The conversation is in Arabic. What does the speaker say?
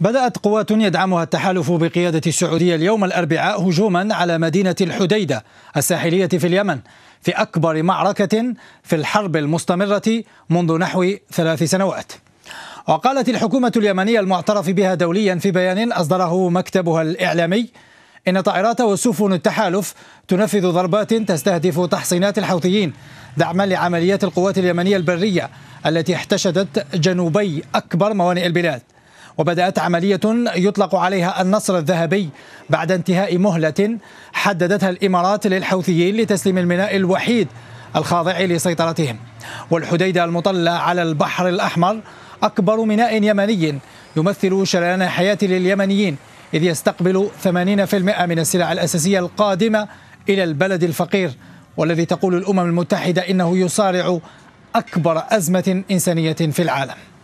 بدأت قوات يدعمها التحالف بقيادة السعودية اليوم الأربعاء هجوما على مدينة الحديدة الساحلية في اليمن في أكبر معركة في الحرب المستمرة منذ نحو ثلاث سنوات وقالت الحكومة اليمنية المعترف بها دوليا في بيان أصدره مكتبها الإعلامي إن طائرات وسفن التحالف تنفذ ضربات تستهدف تحصينات الحوثيين دعما لعمليات القوات اليمنية البرية التي احتشدت جنوبي أكبر موانئ البلاد وبدأت عملية يطلق عليها النصر الذهبي بعد انتهاء مهلة حددتها الإمارات للحوثيين لتسليم الميناء الوحيد الخاضع لسيطرتهم والحديدة المطلة على البحر الأحمر أكبر ميناء يمني يمثل شريان حياة لليمنيين إذ يستقبل 80% من السلع الأساسية القادمة إلى البلد الفقير والذي تقول الأمم المتحدة إنه يصارع أكبر أزمة إنسانية في العالم